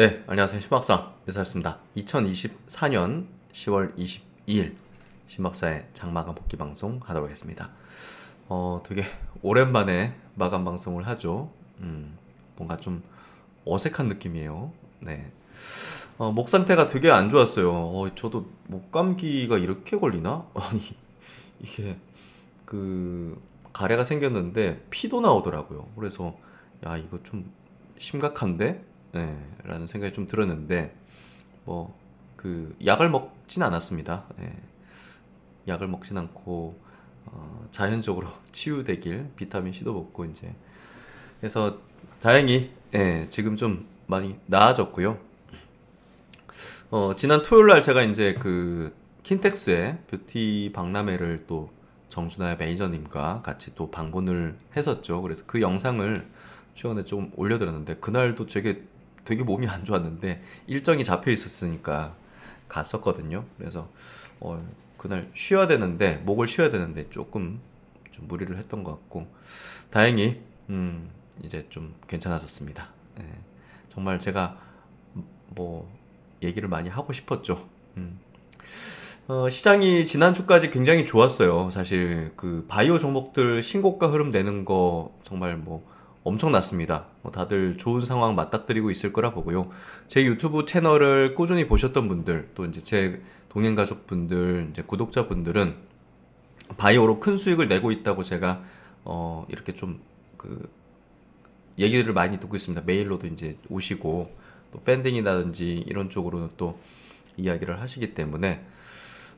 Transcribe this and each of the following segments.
네, 안녕하세요. 신박사 인사했습니다. 2024년 10월 22일 신박사의 장마감 복귀 방송 하도록 하겠습니다. 어, 되게 오랜만에 마감 방송을 하죠. 음, 뭔가 좀 어색한 느낌이에요. 네. 어, 목 상태가 되게 안 좋았어요. 어, 저도 목 감기가 이렇게 걸리나? 아니, 이게 그 가래가 생겼는데 피도 나오더라고요. 그래서 야, 이거 좀 심각한데? 네, 라는 생각이 좀 들었는데 뭐 그 약을 먹진 않았습니다. 네, 약을 먹진 않고 어, 자연적으로 치유되길 비타민 C도 먹고 이제 그래서 다행히 네, 지금 좀 많이 나아졌고요. 어, 지난 토요일 날 제가 이제 그 킨텍스의 뷰티 박람회를 또 정준하의 매니저님과 같이 또 방문을 했었죠. 그래서 그 영상을 최근에 좀 올려드렸는데 그날도 되게 되게 몸이 안 좋았는데 일정이 잡혀 있었으니까 갔었거든요. 그래서 어, 그날 쉬어야 되는데 목을 쉬어야 되는데 조금 좀 무리를 했던 것 같고 다행히 음, 이제 좀 괜찮아졌습니다. 예, 정말 제가 뭐 얘기를 많이 하고 싶었죠. 음. 어, 시장이 지난주까지 굉장히 좋았어요. 사실 그 바이오 종목들 신고가 흐름 내는 거 정말 뭐 엄청났습니다. 뭐 다들 좋은 상황 맞닥뜨리고 있을 거라 보고요. 제 유튜브 채널을 꾸준히 보셨던 분들, 또 이제 제 동행 가족분들, 이제 구독자분들은 바이오로 큰 수익을 내고 있다고 제가 어 이렇게 좀 그 얘기를 많이 듣고 있습니다. 메일로도 이제 오시고 또 팬딩이라든지 이런 쪽으로는 또 이야기를 하시기 때문에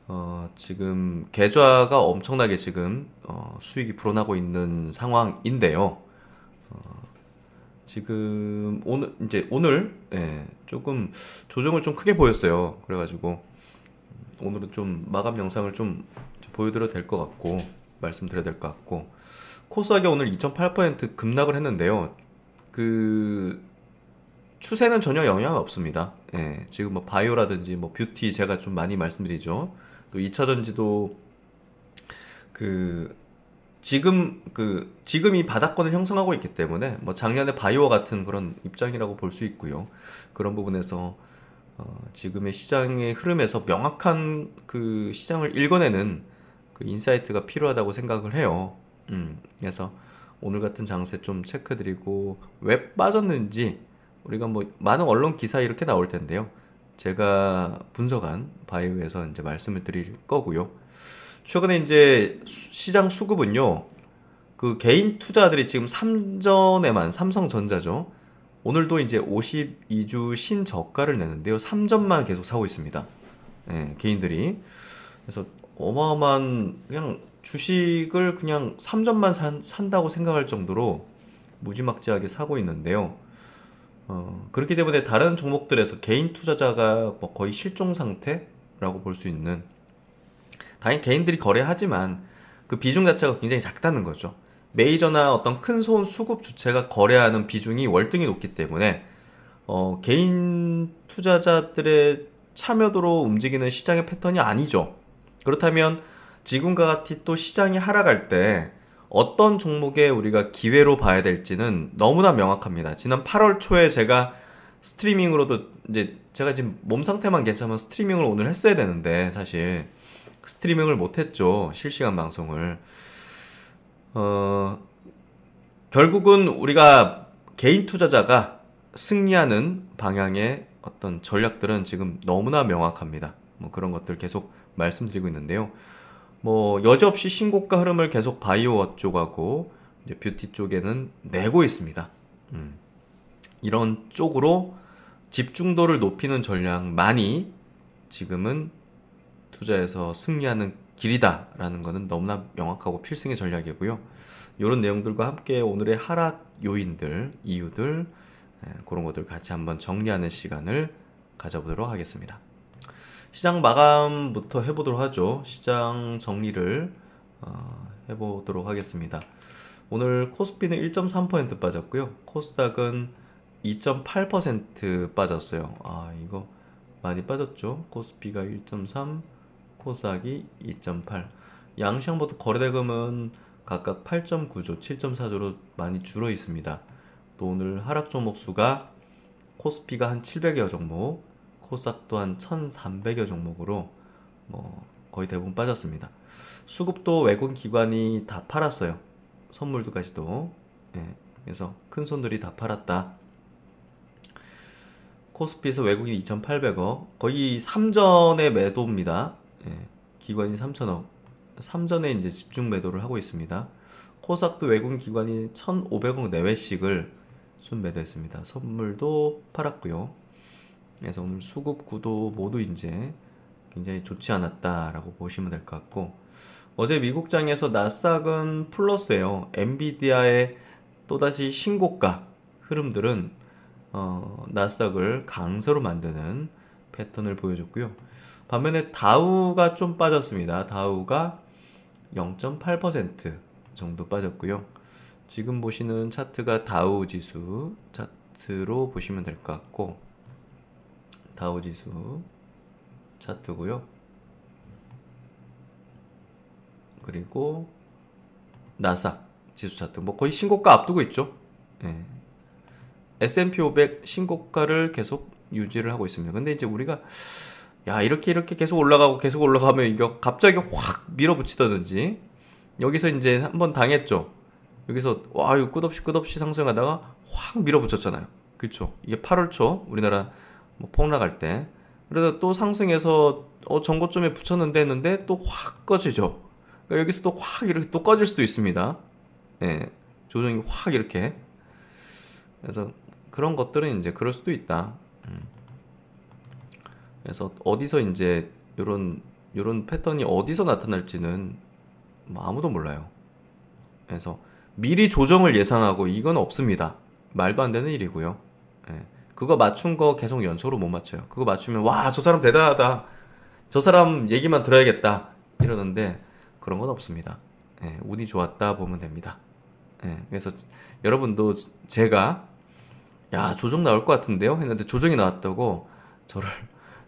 어, 지금 계좌가 엄청나게 지금 어, 수익이 불어나고 있는 상황인데요. 어, 지금 오늘 이제 오늘 예, 조금 조정을 좀 크게 보였어요. 그래가지고 오늘은 좀 마감 영상을 좀 보여드려야 될 것 같고 말씀드려야 될 것 같고 코스닥이 오늘 2.8% 급락을 했는데요. 그 추세는 전혀 영향 없습니다. 예, 지금 뭐 바이오라든지 뭐 뷰티 제가 좀 많이 말씀드리죠. 또 2차전지도 그 지금 그 지금 이 바닥권을 형성하고 있기 때문에 뭐 작년에 바이오 같은 그런 입장이라고 볼 수 있고요. 그런 부분에서 어, 지금의 시장의 흐름에서 명확한 그 시장을 읽어내는 그 인사이트가 필요하다고 생각을 해요. 음, 그래서 오늘 같은 장세 좀 체크드리고 왜 빠졌는지 우리가 뭐 많은 언론 기사 이렇게 나올 텐데요. 제가 분석한 바이오에서 이제 말씀을 드릴 거고요. 최근에 이제 시장 수급은요. 그 개인 투자들이 지금 3전에만 삼성전자죠. 오늘도 이제 52주 신저가를 내는데요3전만 계속 사고 있습니다. 네, 개인들이. 그래서 어마어마한 그냥 주식을 그냥 3점만 산, 산다고 생각할 정도로 무지막지하게 사고 있는데요. 어, 그렇기 때문에 다른 종목들에서 개인 투자자가 뭐 거의 실종 상태라고 볼 수 있는 당연히 개인들이 거래하지만 그 비중 자체가 굉장히 작다는 거죠. 메이저나 어떤 큰 손 수급 주체가 거래하는 비중이 월등히 높기 때문에 어, 개인 투자자들의 참여도로 움직이는 시장의 패턴이 아니죠. 그렇다면 지금과 같이 또 시장이 하락할 때 어떤 종목에 우리가 기회로 봐야 될지는 너무나 명확합니다. 지난 8월 초에 제가 스트리밍으로도 이제 제가 지금 몸 상태만 괜찮으면 스트리밍을 오늘 했어야 되는데 사실 스트리밍을 못했죠. 실시간 방송을. 어, 결국은 우리가 개인 투자자가 승리하는 방향의 어떤 전략들은 지금 너무나 명확합니다. 뭐 그런 것들 계속 말씀드리고 있는데요. 뭐 여지없이 신고가 흐름을 계속 바이오 쪽하고 뷰티 쪽에는 내고 있습니다. 음. 이런 쪽으로 집중도를 높이는 전략 만이 지금은 투자에서 승리하는 길이다라는 것은 너무나 명확하고 필승의 전략이고요. 이런 내용들과 함께 오늘의 하락 요인들, 이유들 예, 그런 것들 같이 한번 정리하는 시간을 가져보도록 하겠습니다. 시장 마감부터 해보도록 하죠. 시장 정리를 어, 해보도록 하겠습니다. 오늘 코스피는 1.3% 빠졌고요. 코스닥은 2.8% 빠졌어요. 아 이거 많이 빠졌죠. 코스피가 1.3, 코스닥이 2.8양시장보터 거래대금은 각각 8.9조, 7.4조로 많이 줄어 있습니다. 또 오늘 하락 종목 수가 코스피가 한 700여 종목, 코스닥 또한 1,300여 종목으로 뭐 거의 대부분 빠졌습니다. 수급도 외국 기관이 다 팔았어요. 선물도까지도. 예, 그래서 큰 손들이 다 팔았다. 코스피에서 외국인 2,800억, 거의 3전의 매도입니다. 예, 기관이 3천억 3전에 이제 집중 매도를 하고 있습니다. 코삭도 외국 기관이 1,500억 내외씩을 순매도했습니다. 선물도 팔았고요. 그래서 오늘 수급 구도 모두 이제 굉장히 좋지 않았다라고 보시면 될 것 같고 어제 미국장에서 나스닥은 플러스예요. 엔비디아의 또다시 신고가 흐름들은 어, 나스닥을 강세로 만드는 패턴을 보여줬고요. 반면에 다우가 좀 빠졌습니다. 다우가 0.8% 정도 빠졌고요. 지금 보시는 차트가 다우 지수 차트로 보시면 될 것 같고 다우 지수 차트고요. 그리고 나사 지수 차트 뭐 거의 신고가 앞두고 있죠. 네. S&P 500 신고가를 계속 유지를 하고 있습니다. 근데 이제 우리가 야 이렇게 이렇게 계속 올라가고 계속 올라가면 이거 갑자기 확 밀어붙이다든지 여기서 이제 한번 당했죠. 여기서 와 이거 끝없이 끝없이 상승하다가 확 밀어붙였잖아요. 그렇죠. 이게 8월 초 우리나라 뭐 폭락할 때 그러다 또 상승해서 어 전고점에 붙였는데 했는데 또 확 꺼지죠. 그러니까 여기서 또 확 이렇게 또 꺼질 수도 있습니다. 예. 조정이 확 이렇게 그래서 그런 것들은 이제 그럴 수도 있다. 그래서 어디서 이제 요런 이런 패턴이 어디서 나타날지는 뭐 아무도 몰라요. 그래서 미리 조정을 예상하고 이건 없습니다. 말도 안 되는 일이고요. 예. 그거 맞춘 거 계속 연소로 못 맞춰요. 그거 맞추면 와 저 사람 대단하다. 저 사람 얘기만 들어야겠다. 이러는데 그런 건 없습니다. 예. 운이 좋았다 보면 됩니다. 예. 그래서 여러분도 제가 야 조정 나올 것 같은데요 했는데 조정이 나왔다고 저를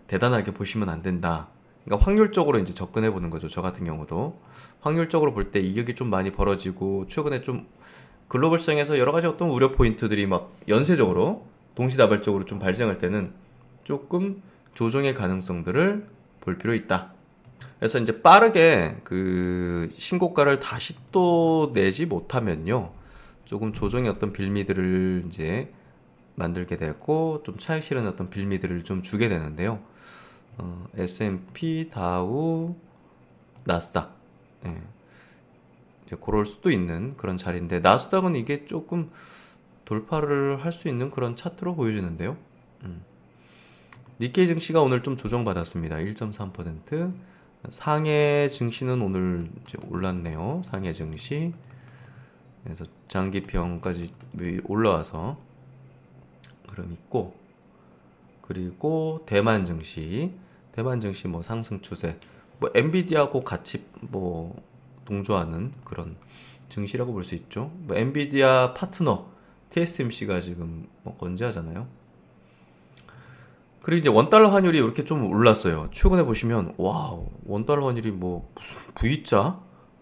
대단하게 보시면 안 된다. 그러니까 확률적으로 이제 접근해 보는 거죠. 저 같은 경우도 확률적으로 볼 때 이격이 좀 많이 벌어지고 최근에 좀 글로벌 시장에서 여러 가지 어떤 우려 포인트들이 막 연쇄적으로 동시다발적으로 좀 발생할 때는 조금 조정의 가능성들을 볼 필요 있다. 그래서 이제 빠르게 그 신고가를 다시 또 내지 못하면요. 조금 조정의 어떤 빌미들을 이제 만들게 되고 좀 차익 실현 어떤 빌미들을 좀 주게 되는데요. 어, S&P, 다우, 나스닥 예. 이제 그럴 수도 있는 그런 자리인데 나스닥은 이게 조금 돌파를 할 수 있는 그런 차트로 보여지는데요. 음. 니케이 증시가 오늘 좀 조정받았습니다. 1.3% 상해 증시는 오늘 올랐네요. 상해 증시 그래서 장기평까지 올라와서 그럼 있고 그리고 대만 증시 대만 증시 뭐 상승 추세, 뭐 엔비디아하고 같이 뭐 동조하는 그런 증시라고 볼 수 있죠. 뭐 엔비디아 파트너 TSMC가 지금 뭐 건재하잖아요. 그리고 이제 원달러 환율이 이렇게 좀 올랐어요. 최근에 보시면 와 원달러 환율이 뭐 무슨 V자,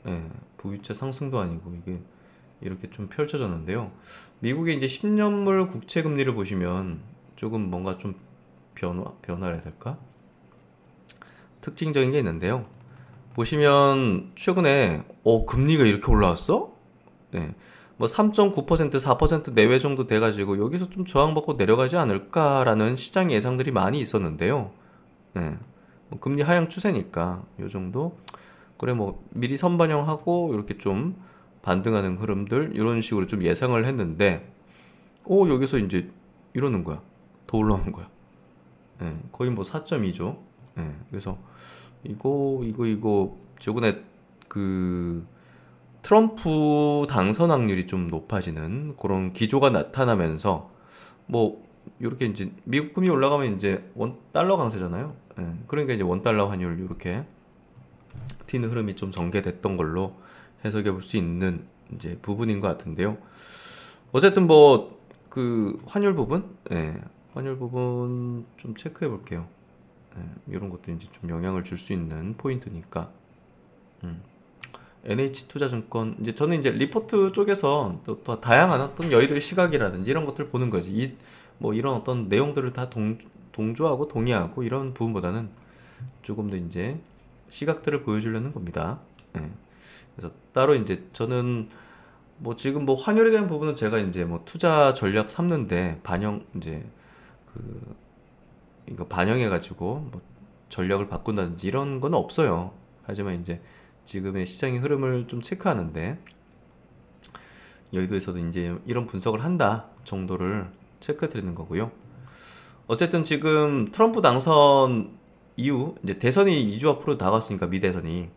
예, V자 상승도 아니고 이게 이렇게 좀 펼쳐졌는데요. 미국의 이제 10년물 국채 금리를 보시면 조금 뭔가 좀 변화 변화를 될까? 특징적인 게 있는데요. 보시면 최근에 어 금리가 이렇게 올라왔어? 네. 뭐3.9% 4% 내외 정도 돼 가지고 여기서 좀 저항받고 내려가지 않을까라는 시장 예상들이 많이 있었는데요. 네. 뭐 금리 하향 추세니까 요 정도 그래 뭐 미리 선반영하고 이렇게 좀 반등하는 흐름들 이런 식으로 좀 예상을 했는데 오 어, 여기서 이제 이러는 거야 더 올라오는 거야 네, 거의 뭐 4.2죠 네, 그래서 이거 이거 이거 저번에 그 트럼프 당선 확률이 좀 높아지는 그런 기조가 나타나면서 뭐 이렇게 이제 미국 금이 올라가면 이제 원 달러 강세잖아요. 예, 그러니까 이제 원 달러 환율 이렇게 튀는 흐름이 좀 전개됐던 걸로 해석해 볼 수 있는 이제 부분인 것 같은데요. 어쨌든 뭐 그 환율 부분, 예, 환율 부분 좀 체크해 볼게요. 예, 이런 것도 이제 좀 영향을 줄 수 있는 포인트니까. 음. NH투자증권 이제 저는 이제 리포트 쪽에서 또, 또 다양한 어떤 여의도의 시각이라든지 이런 것들을 보는 거지. 이뭐 이런 어떤 내용들을 다 동, 동조하고 동의하고 이런 부분보다는 조금 더 이제 시각들을 보여주려는 겁니다. 예. 그래서 따로 이제 저는 뭐 지금 뭐 환율에 대한 부분은 제가 이제 뭐 투자 전략 삼는데 반영 이제 그 이거 반영해가지고 뭐 전략을 바꾼다든지 이런 건 없어요. 하지만 이제 지금의 시장의 흐름을 좀 체크하는데 여의도에서도 이제 이런 분석을 한다 정도를 체크 드리는 거고요. 어쨌든 지금 트럼프 당선 이후 이제 대선이 2주 앞으로 나갔으니까 미대선이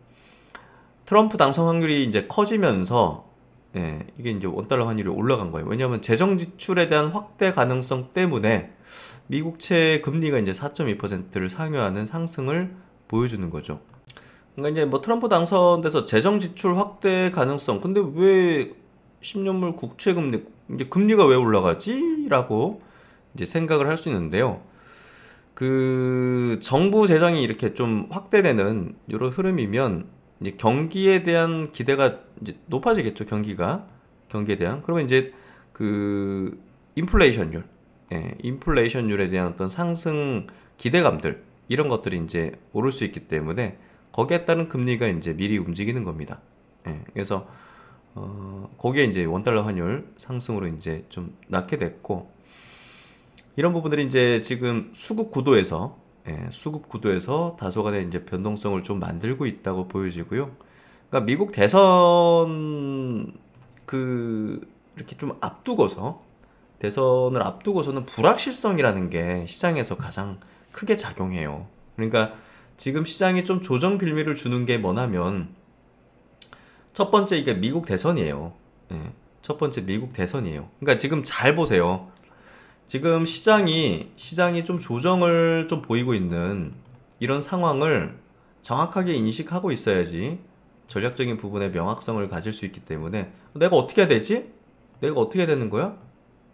트럼프 당선 확률이 이제 커지면서 예, 이게 이제 원달러 환율이 올라간 거예요. 왜냐하면 재정 지출에 대한 확대 가능성 때문에 미국채 금리가 이제 4.2%를 상회하는 상승을 보여주는 거죠. 그러니까 이제 뭐 트럼프 당선돼서 재정 지출 확대 가능성. 근데 왜 10년물 국채 금리 이제 금리가 왜 올라가지?라고 이제 생각을 할 수 있는데요. 그 정부 재정이 이렇게 좀 확대되는 이런 흐름이면 이제 경기에 대한 기대가 이제 높아지겠죠 경기가 경기에 대한 그러면 이제 그 인플레이션율 예, 인플레이션율에 대한 어떤 상승 기대감들 이런 것들이 이제 오를 수 있기 때문에 거기에 따른 금리가 이제 미리 움직이는 겁니다. 예, 그래서 어, 거기에 이제 원 달러 환율 상승으로 이제 좀 낮게 됐고 이런 부분들이 이제 지금 수급 구도에서 예, 수급 구도에서 다소간의 이제 변동성을 좀 만들고 있다고 보여지고요. 그러니까 미국 대선 그 이렇게 좀 앞두고서 대선을 앞두고서는 불확실성이라는 게 시장에서 가장 크게 작용해요. 그러니까 지금 시장이 좀 조정 빌미를 주는 게 뭐냐면 첫 번째 이게 미국 대선이에요. 예, 첫 번째 미국 대선이에요. 그러니까 지금 잘 보세요. 지금 시장이 시장이 좀 조정을 좀 보이고 있는 이런 상황을 정확하게 인식하고 있어야지 전략적인 부분의 명확성을 가질 수 있기 때문에 내가 어떻게 해야 되지? 내가 어떻게 해야 되는 거야?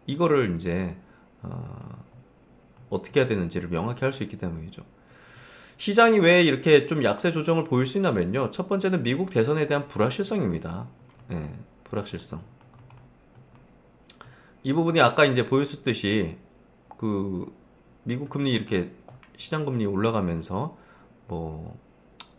이거를 이제 어, 어떻게 해야 되는지를 명확히 할 수 있기 때문이죠. 시장이 왜 이렇게 좀 약세 조정을 보일 수 있냐면요. 첫 번째는 미국 대선에 대한 불확실성입니다. 예, 불확실성. 이 부분이 아까 이제 보여줬듯이 그 미국 금리 이렇게 시장 금리 올라가면서 뭐,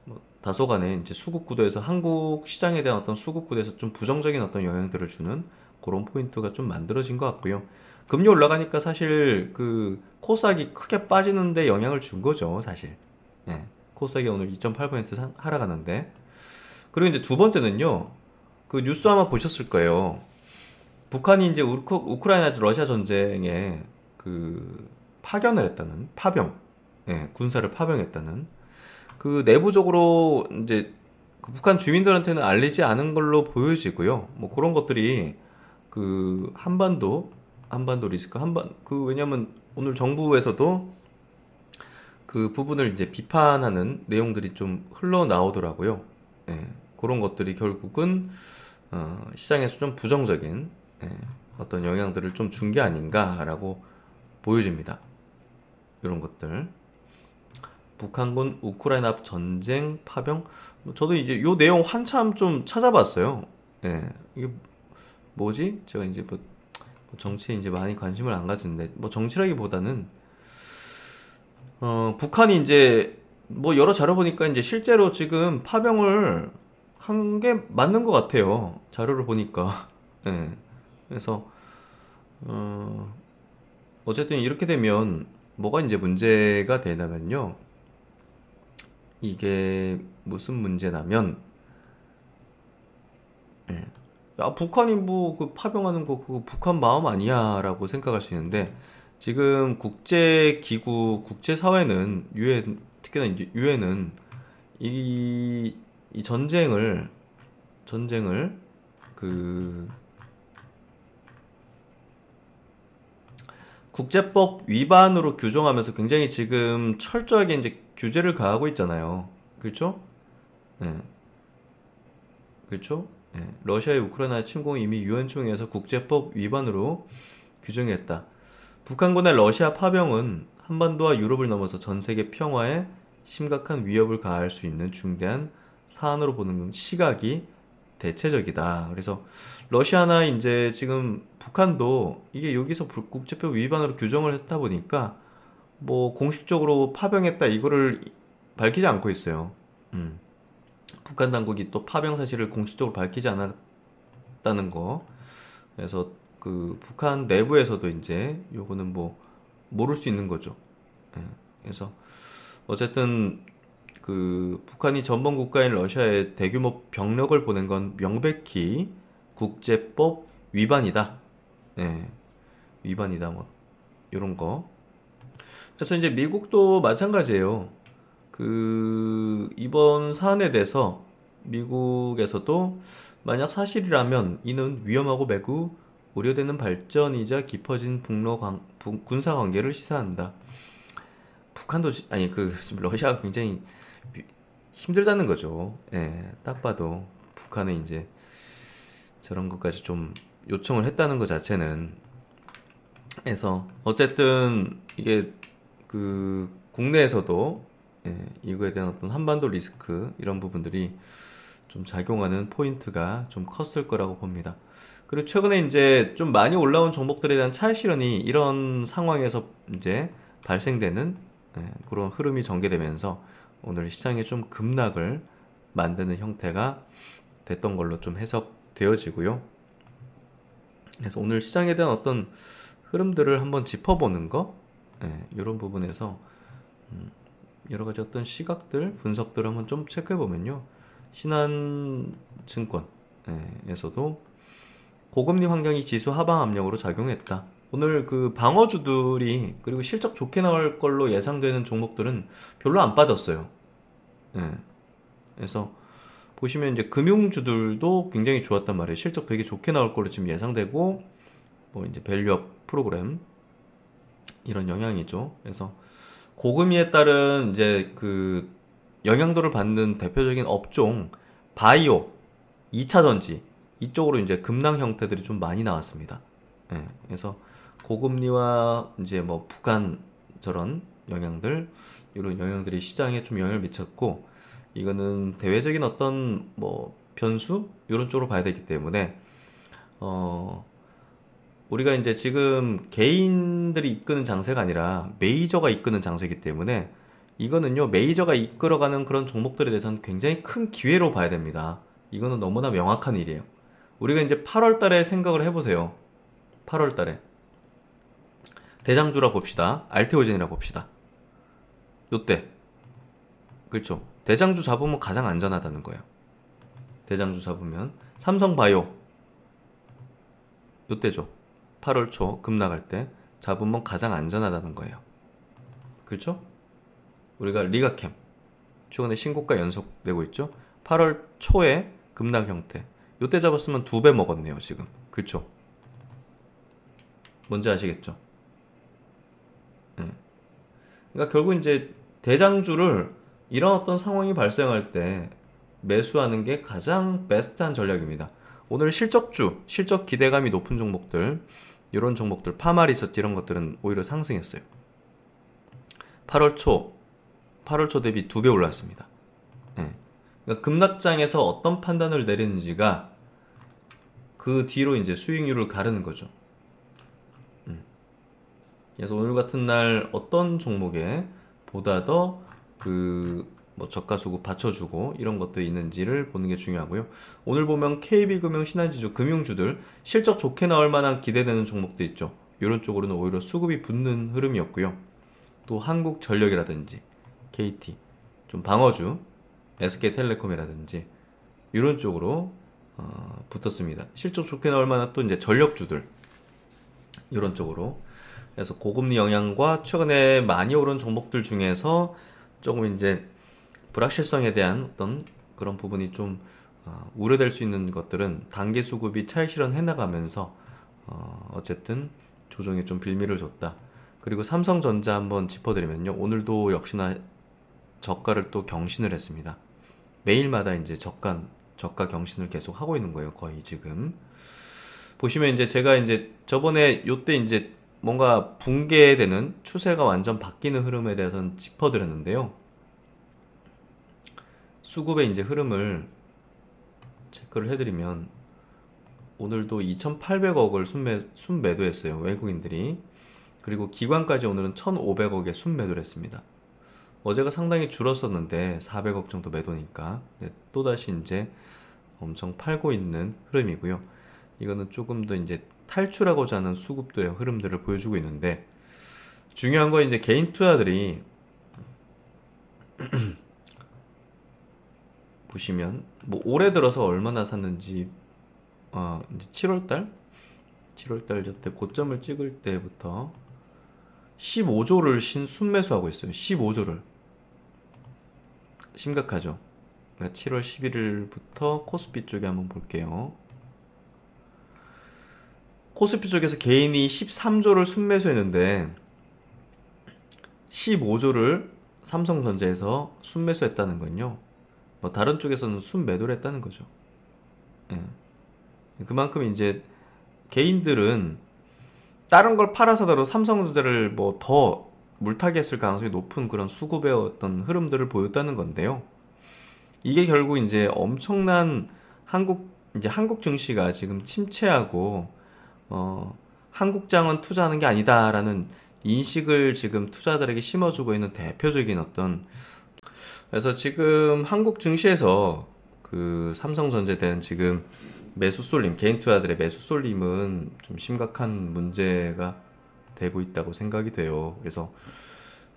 뭐 다소간에 이제 수급 구도에서 한국 시장에 대한 어떤 수급 구도에서 좀 부정적인 어떤 영향들을 주는 그런 포인트가 좀 만들어진 것 같고요. 금리 올라가니까 사실 그 코스닥이 크게 빠지는데 영향을 준 거죠, 사실. 네. 코스닥이 오늘 2.8% 하락하는데. 그리고 이제 두 번째는요. 그 뉴스 아마 보셨을 거예요. 북한이 이제 우크, 우크라이나 러시아 전쟁에 그 파견을 했다는 파병, 예, 군사를 파병했다는 그 내부적으로 이제 그 북한 주민들한테는 알리지 않은 걸로 보여지고요. 뭐 그런 것들이 그 한반도 한반도 리스크 한반 그 왜냐면 오늘 정부에서도 그 부분을 이제 비판하는 내용들이 좀 흘러나오더라고요. 예, 그런 것들이 결국은 어, 시장에서 좀 부정적인 예, 어떤 영향들을 좀 준 게 아닌가라고 보여집니다. 이런 것들. 북한군 우크라이나 전쟁 파병 저도 이제 요 내용 한참 좀 찾아봤어요. 예. 이게 뭐지? 제가 이제 뭐, 뭐 정치에 이제 많이 관심을 안 가지는데 뭐 정치라기보다는 어, 북한이 이제 뭐 여러 자료 보니까 이제 실제로 지금 파병을 한 게 맞는 것 같아요. 자료를 보니까. 예. 그래서 어, 어쨌든 이렇게 되면 뭐가 이제 문제가 되냐면요. 이게 무슨 문제냐면 야, 예. 아, 북한이 뭐 그 파병하는 거 그거 북한 마음 아니야라고 생각할 수 있는데 지금 국제 기구 국제 사회는 유엔 특히나 유엔은 이, 이 전쟁을 전쟁을 그 국제법 위반으로 규정하면서 굉장히 지금 철저하게 이제 규제를 가하고 있잖아요. 그렇죠? 네. 그렇죠? 네. 러시아의 우크라이나 침공 이미 유엔 총회에서 국제법 위반으로 규정했다. 북한군의 러시아 파병은 한반도와 유럽을 넘어서 전 세계 평화에 심각한 위협을 가할 수 있는 중대한 사안으로 보는 시각이 대체적이다. 그래서 러시아나 이제 지금 북한도 이게 여기서 국제법 위반으로 규정을 했다 보니까 뭐 공식적으로 파병했다 이거를 밝히지 않고 있어요. 음. 북한 당국이 또 파병 사실을 공식적으로 밝히지 않았다는 거. 그래서 그 북한 내부에서도 이제 요거는 뭐 모를 수 있는 거죠. 예. 그래서 어쨌든 그 북한이 전범 국가인 러시아에 대규모 병력을 보낸 건 명백히 국제법 위반이다. 네. 위반이다 뭐 이런 거. 그래서 이제 미국도 마찬가지예요. 그 이번 사안에 대해서 미국에서도 만약 사실이라면 이는 위험하고 매우 우려되는 발전이자 깊어진 북러 관, 군사 관계를 시사한다. 북한도 아니 그 러시아가 굉장히 힘들다는 거죠. 예, 딱 봐도 북한에 이제 저런 것까지 좀 요청을 했다는 것 자체는 해서 어쨌든 이게 그 국내에서도 예, 이거에 대한 어떤 한반도 리스크 이런 부분들이 좀 작용하는 포인트가 좀 컸을 거라고 봅니다. 그리고 최근에 이제 좀 많이 올라온 종목들에 대한 차익 실현이 이런 상황에서 이제 발생되는 예, 그런 흐름이 전개되면서 오늘 시장에 좀 급락을 만드는 형태가 됐던 걸로 좀 해석되어지고요. 그래서 오늘 시장에 대한 어떤 흐름들을 한번 짚어보는 거 네, 예, 이런 부분에서 음, 여러 가지 어떤 시각들 분석들을 한번 좀 체크해 보면요. 신한증권에서도 고금리 환경이 지수 하방 압력으로 작용했다. 오늘 그 방어주들이 그리고 실적 좋게 나올 걸로 예상되는 종목들은 별로 안 빠졌어요. 예. 그래서 보시면 이제 금융주들도 굉장히 좋았단 말이에요. 실적 되게 좋게 나올 걸로 지금 예상되고 뭐 이제 밸류업 프로그램 이런 영향이죠. 그래서 고금리에 따른 이제 그 영향도를 받는 대표적인 업종 바이오, 2차 전지 이쪽으로 이제 급락 형태들이 좀 많이 나왔습니다. 예. 그래서 고금리와 이제 뭐 북한 저런 영향들 이런 영향들이 시장에 좀 영향을 미쳤고 이거는 대외적인 어떤 뭐 변수 이런 쪽으로 봐야 되기 때문에 어 우리가 이제 지금 개인들이 이끄는 장세가 아니라 메이저가 이끄는 장세이기 때문에 이거는요 메이저가 이끌어가는 그런 종목들에 대해서는 굉장히 큰 기회로 봐야 됩니다. 이거는 너무나 명확한 일이에요. 우리가 이제 8월 달에 생각을 해보세요. 8월 달에 대장주라 봅시다. 알테오젠이라 봅시다. 요때. 그렇죠. 대장주 잡으면 가장 안전하다는 거예요. 대장주 잡으면 삼성바이오 요때죠. 8월 초급 나갈 때 잡으면 가장 안전하다는 거예요. 그렇죠? 우리가 리가캠 최근에 신고가 연속 되고 있죠. 8월 초에 급락 형태. 요때 잡았으면 두 배 먹었네요, 지금. 그렇죠? 뭔지 아시겠죠? 예. 그러니까 결국 이제 대장주를 이런 어떤 상황이 발생할 때 매수하는 게 가장 베스트한 전략입니다. 오늘 실적주, 실적 기대감이 높은 종목들, 이런 종목들, 파마 리서치 이런 것들은 오히려 상승했어요. 8월 초, 8월 초 대비 두 배 올랐습니다. 네. 그러니까 급락장에서 어떤 판단을 내리는지가 그 뒤로 이제 수익률을 가르는 거죠. 그래서 오늘 같은 날 어떤 종목에 보다 더 그 뭐 저가 수급 받쳐주고 이런 것도 있는지를 보는 게 중요하고요. 오늘 보면 KB금융, 신한지주, 금융주들 실적 좋게 나올 만한 기대되는 종목도 있죠. 이런 쪽으로는 오히려 수급이 붙는 흐름이었고요. 또 한국전력이라든지 KT, 좀 방어주, SK텔레콤이라든지 이런 쪽으로 어, 붙었습니다. 실적 좋게 나올 만한 또 이제 전력주들 이런 쪽으로 그래서 고금리 영향과 최근에 많이 오른 종목들 중에서 조금 이제 불확실성에 대한 어떤 그런 부분이 좀 어, 우려될 수 있는 것들은 단계 수급이 차익실현 해나가면서 어, 어쨌든 조정에 좀 빌미를 줬다. 그리고 삼성전자 한번 짚어드리면요. 오늘도 역시나 저가를 또 경신을 했습니다. 매일마다 이제 저가, 저가 경신을 계속 하고 있는 거예요. 거의 지금. 보시면 이제 제가 이제 저번에 요때 이제 뭔가 붕괴되는 추세가 완전 바뀌는 흐름에 대해서는 짚어드렸는데요. 수급의 이제 흐름을 체크를 해드리면 오늘도 2,800억을 순매, 순매도했어요. 외국인들이. 그리고 기관까지 오늘은 1,500억에 순매도를 했습니다. 어제가 상당히 줄었었는데 400억 정도 매도니까 네, 또다시 이제 엄청 팔고 있는 흐름이고요. 이거는 조금 더 이제 탈출하고자 하는 수급도의 흐름들을 보여주고 있는데 중요한 건 이제 개인 투자들이 보시면 뭐 올해 들어서 얼마나 샀는지 어, 이제 7월달 7월달 저때 고점을 찍을 때부터 15조를 신 순매수하고 있어요. 15조를 심각하죠. 7월 그러니까 11일부터 코스피 쪽에 한번 볼게요. 코스피 쪽에서 개인이 13조를 순매수했는데 15조를 삼성전자에서 순매수했다는 건요. 뭐 다른 쪽에서는 순매도를 했다는 거죠. 예. 그만큼 이제 개인들은 다른 걸 팔아서라도 삼성전자를 뭐더 물타기 했을 가능성이 높은 그런 수급의 어떤 흐름들을 보였다는 건데요. 이게 결국 이제 엄청난 한국 이제 한국 증시가 지금 침체하고 어, 한국장은 투자하는 게 아니다라는 인식을 지금 투자들에게 심어주고 있는 대표적인 어떤 그래서 지금 한국 증시에서 그 삼성전자에 대한 지금 매수 쏠림 개인 투자들의 매수 쏠림은 좀 심각한 문제가 되고 있다고 생각이 돼요. 그래서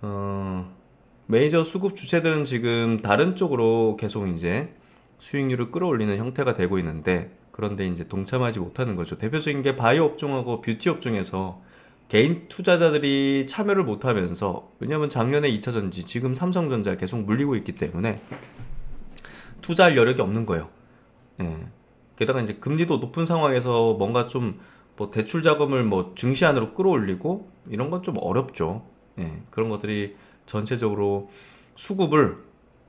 어, 메이저 수급 주체들은 지금 다른 쪽으로 계속 이제 수익률을 끌어올리는 형태가 되고 있는데 그런데 이제 동참하지 못하는 거죠. 대표적인 게 바이오 업종하고 뷰티 업종에서 개인 투자자들이 참여를 못하면서 왜냐하면 작년에 2차 전지 지금 삼성전자 계속 물리고 있기 때문에 투자할 여력이 없는 거예요. 예. 게다가 이제 금리도 높은 상황에서 뭔가 좀 뭐 대출 자금을 뭐 증시 안으로 끌어올리고 이런 건 좀 어렵죠. 예. 그런 것들이 전체적으로 수급을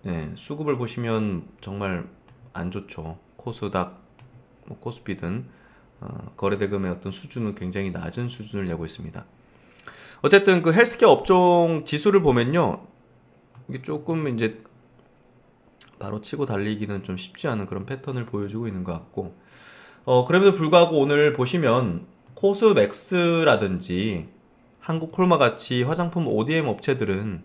예. 수급을 보시면 정말 안 좋죠. 코스닥 뭐 코스피 든 어, 거래대금의 어떤 수준은 굉장히 낮은 수준을 내고 있습니다. 어쨌든 그 헬스케어 업종 지수를 보면요. 이게 조금 이제 바로 치고 달리기는 좀 쉽지 않은 그런 패턴을 보여주고 있는 것 같고 어, 그럼에도 불구하고 오늘 보시면 코스맥스라든지 한국콜마 같이 화장품 ODM 업체들은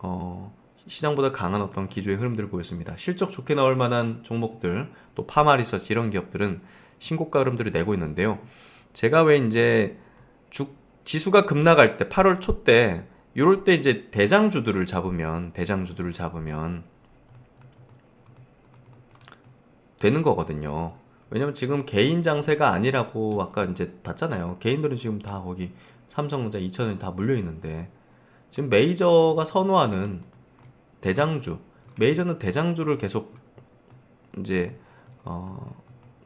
어, 시장보다 강한 어떤 기조의 흐름들을 보였습니다. 실적 좋게 나올 만한 종목들, 또 파마 리서치 이런 기업들은 신고가 흐름들을 내고 있는데요. 제가 왜 이제 주, 지수가 급락할 때 8월 초 때 이럴 때 이제 대장주들을 잡으면 대장주들을 잡으면 되는 거거든요. 왜냐면 지금 개인 장세가 아니라고 아까 이제 봤잖아요. 개인들은 지금 다 거기 삼성전자 2천원이 다 물려 있는데 지금 메이저가 선호하는 대장주 메이저는 대장주를 계속 이제 어,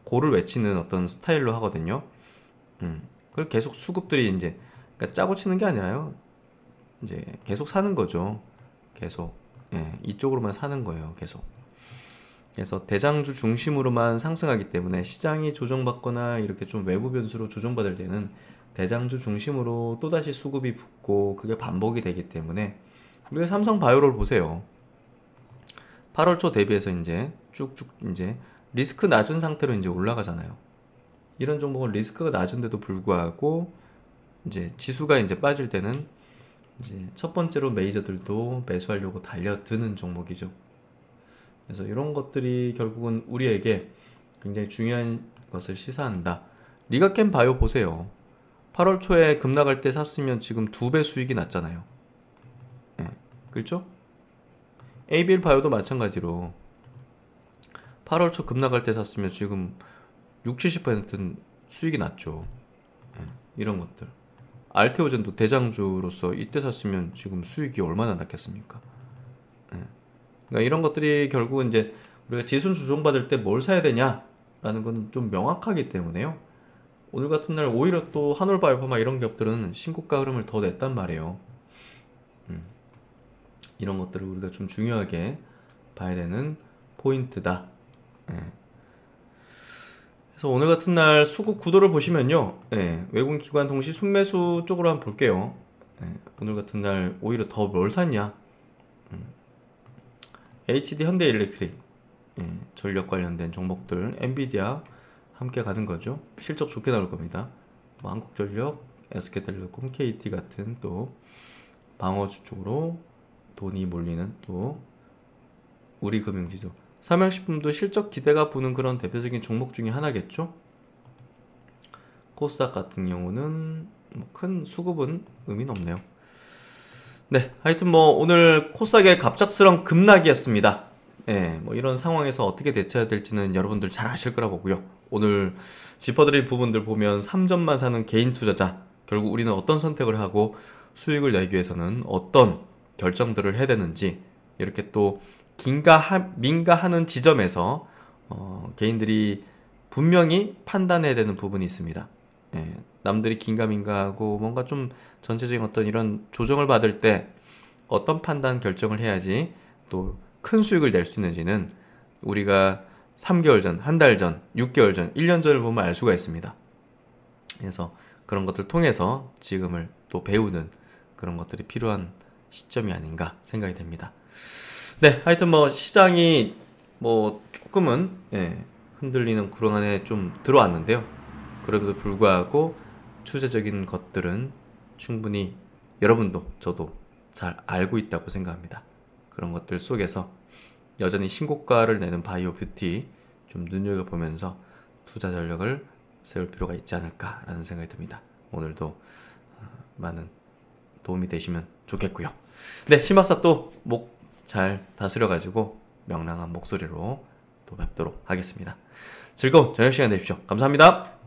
고를 외치는 어떤 스타일로 하거든요. 음, 그 계속 수급들이 이제 그러니까 짜고 치는 게 아니라요. 이제 계속 사는 거죠. 계속 예, 이쪽으로만 사는 거예요. 계속. 그래서 대장주 중심으로만 상승하기 때문에 시장이 조정받거나 이렇게 좀 외부 변수로 조정받을 때는 대장주 중심으로 또다시 수급이 붙고 그게 반복이 되기 때문에 우리가 삼성바이오를 보세요. 8월 초 대비해서 이제 쭉쭉 이제 리스크 낮은 상태로 이제 올라가잖아요. 이런 종목은 리스크가 낮은데도 불구하고 이제 지수가 이제 빠질 때는 이제 첫 번째로 메이저들도 매수하려고 달려드는 종목이죠. 그래서 이런 것들이 결국은 우리에게 굉장히 중요한 것을 시사한다. 리가캠 바이오 보세요. 8월 초에 급 나갈 때 샀으면 지금 두 배 수익이 났잖아요. 네. 그렇죠? ABL 바이오도 마찬가지로 8월 초 급락할 때 샀으면 지금 60, 7 0 수익이 났죠. 예, 이런 것들. 알테오젠도 대장주로서 이때 샀으면 지금 수익이 얼마나 났겠습니까? 예. 그러니까 이런 것들이 결국은 이제 우리가 지수 조정받을 때 뭘 사야 되냐라는 건 좀 명확하기 때문에요. 오늘 같은 날 오히려 또 한올바이퍼 막 이런 기업들은 신고가 흐름을 더 냈단 말이에요. 이런 것들을 우리가 좀 중요하게 봐야 되는 포인트다. 예. 그래서 오늘 같은 날 수급 구도를 보시면요. 예, 외국인 기관 동시 순매수 쪽으로 한번 볼게요. 예, 오늘 같은 날 오히려 더 뭘 샀냐? 음. HD 현대 일렉트릭 예, 전력 관련된 종목들 엔비디아 함께 가는 거죠. 실적 좋게 나올 겁니다. 뭐 한국전력, SK텔레콤, KT 같은 또 방어주 쪽으로 돈이 몰리는 또 우리 금융지도 삼양식품도 실적 기대가 부는 그런 대표적인 종목 중에 하나겠죠 코스닥 같은 경우는 뭐 큰 수급은 의미는 없네요 네 하여튼 뭐 오늘 코스닥의 갑작스런 급락이었습니다 예, 뭐 이런 상황에서 어떻게 대처해야 될지는 여러분들 잘 아실 거라 보고요 오늘 짚어드릴 부분들 보면 3점만 사는 개인 투자자 결국 우리는 어떤 선택을 하고 수익을 내기 위해서는 어떤 결정들을 해야 되는지 이렇게 또 긴가 민가하는 지점에서 어, 개인들이 분명히 판단해야 되는 부분이 있습니다. 예, 남들이 긴가민가하고 뭔가 좀 전체적인 어떤 이런 조정을 받을 때 어떤 판단 결정을 해야지 또 큰 수익을 낼 수 있는지는 우리가 3개월 전, 한 달 전, 6개월 전, 1년 전을 보면 알 수가 있습니다. 그래서 그런 것들 통해서 지금을 또 배우는 그런 것들이 필요한 시점이 아닌가 생각이 됩니다. 네, 하여튼 뭐 시장이 뭐 조금은 예, 흔들리는 구렁 안에 좀 들어왔는데요. 그럼에도 불구하고 추세적인 것들은 충분히 여러분도 저도 잘 알고 있다고 생각합니다. 그런 것들 속에서 여전히 신고가를 내는 바이오 뷰티 좀 눈여겨보면서 투자 전략을 세울 필요가 있지 않을까라는 생각이 듭니다. 오늘도 어, 많은 도움이 되시면 좋겠고요. 네, 신박사 또 목 잘 다스려가지고 명랑한 목소리로 또 뵙도록 하겠습니다. 즐거운 저녁 시간 되십시오. 감사합니다.